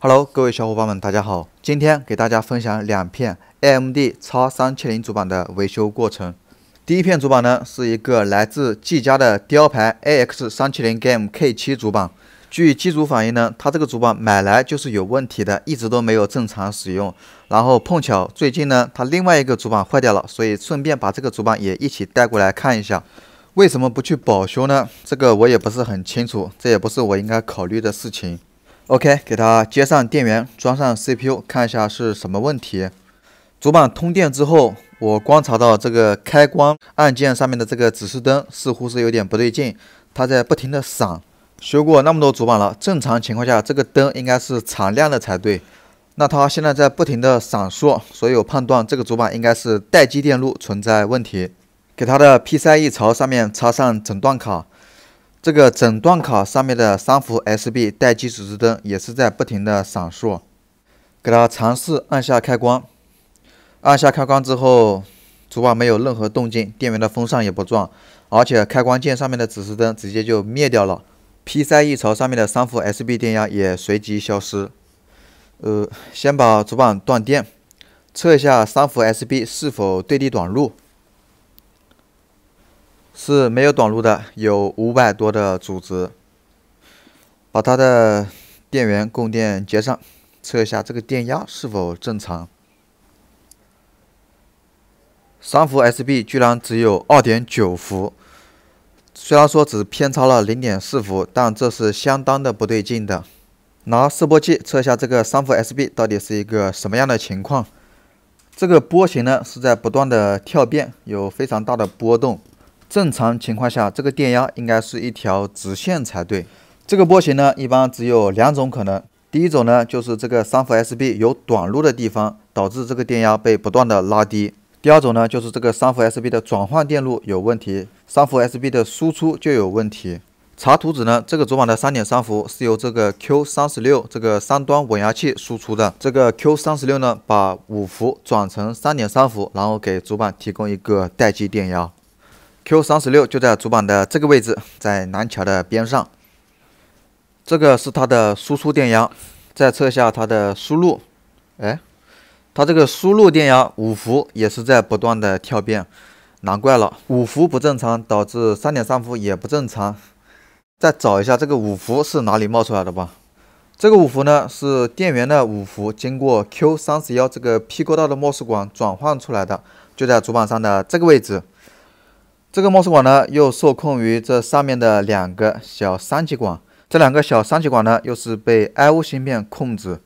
Hello，各位小伙伴们，大家好！今天给大家分享两片 AMD X370 主板的维修过程。第一片主板呢，是一个来自技嘉的雕牌 AX370 GAM K7 主板。据机主反映呢，他这个主板买来就是有问题的，一直都没有正常使用。然后碰巧最近呢，他另外一个主板坏掉了，所以顺便把这个主板也一起带过来看一下。为什么不去保修呢？这个我也不是很清楚，这也不是我应该考虑的事情。OK，给它接上电源，装上 CPU，看一下是什么问题。主板通电之后，我观察到这个开关按键上面的这个指示灯似乎是有点不对劲，它在不停的闪。修过那么多主板了，正常情况下这个灯应该是常亮的才对。那它现在在不停的闪烁，所以我判断这个主板应该是待机电路存在问题。给它的 PCIe 槽上面插上诊断卡。这个诊断卡上面的三伏 SB 待机指示灯也是在不停的闪烁。给它尝试按下开关，按下开关之后，主板没有任何动静，电源的风扇也不转，而且开关键上面的指示灯直接就灭掉了。P3E 槽上面的三伏 SB 电压也随即消失。呃，先把主板断电，测一下三伏 SB 是否对地短路。是没有短路的，有五百多的阻值。把它的电源供电接上，测一下这个电压是否正常。三伏 SB 居然只有二点九伏，虽然说只偏差了零点四伏，但这是相当的不对劲的。拿示波器测一下这个三伏 SB 到底是一个什么样的情况。这个波形呢是在不断的跳变，有非常大的波动。正常情况下，这个电压应该是一条直线才对。这个波形呢，一般只有两种可能。第一种呢，就是这个三伏 SB 有短路的地方，导致这个电压被不断的拉低。第二种呢，就是这个三伏 SB 的转换电路有问题，三伏 SB 的输出就有问题。查图纸呢，这个主板的三点三伏是由这个 Q 三十六这个三端稳压器输出的。这个 Q 三十六呢，把五伏转成三点三伏，然后给主板提供一个待机电压。Q 三十六就在主板的这个位置，在南桥的边上。这个是它的输出电压，再测下它的输入。哎，它这个输入电压五伏也是在不断的跳变，难怪了，五伏不正常，导致三点三伏也不正常。再找一下这个五伏是哪里冒出来的吧？这个五伏呢是电源的五伏经过 Q 三十幺这个 P 沟道的 mos 管转换出来的，就在主板上的这个位置。这个 mos 管呢，又受控于这上面的两个小三极管，这两个小三极管呢，又是被 i o 芯片控制。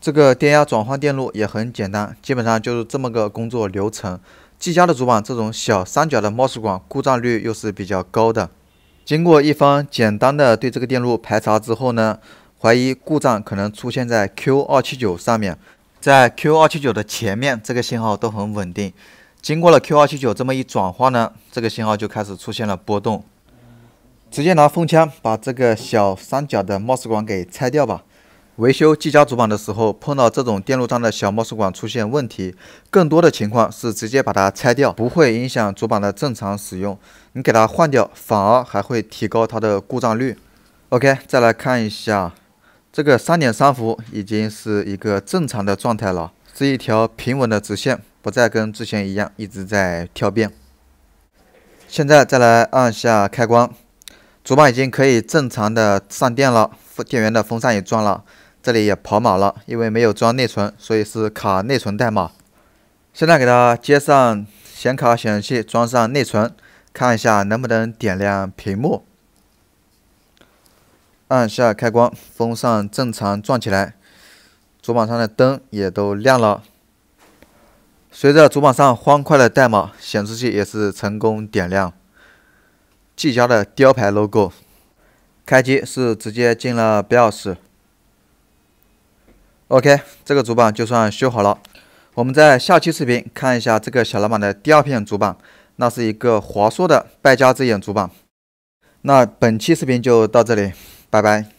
这个电压转换电路也很简单，基本上就是这么个工作流程。技嘉的主板这种小三角的 mos 管故障率又是比较高的。经过一方简单的对这个电路排查之后呢，怀疑故障可能出现在 Q 二七九上面，在 Q 二七九的前面，这个信号都很稳定。经过了 Q279 这么一转化呢，这个信号就开始出现了波动。直接拿风枪把这个小三角的 MOS 管给拆掉吧。维修技嘉主板的时候，碰到这种电路上的小 MOS 管出现问题，更多的情况是直接把它拆掉，不会影响主板的正常使用。你给它换掉，反而还会提高它的故障率。OK，再来看一下，这个三点三伏已经是一个正常的状态了，是一条平稳的直线。不再跟之前一样一直在跳变。现在再来按下开关，主板已经可以正常的上电了，电源的风扇也转了，这里也跑马了。因为没有装内存，所以是卡内存代码。现在给它接上显卡、显示器，装上内存，看一下能不能点亮屏幕。按下开关，风扇正常转起来，主板上的灯也都亮了。随着主板上欢快的代码显示器也是成功点亮，技嘉的雕牌 logo，开机是直接进了 BIOS。OK，这个主板就算修好了。我们在下期视频看一下这个小老板的第二片主板，那是一个华硕的败家之眼主板。那本期视频就到这里，拜拜。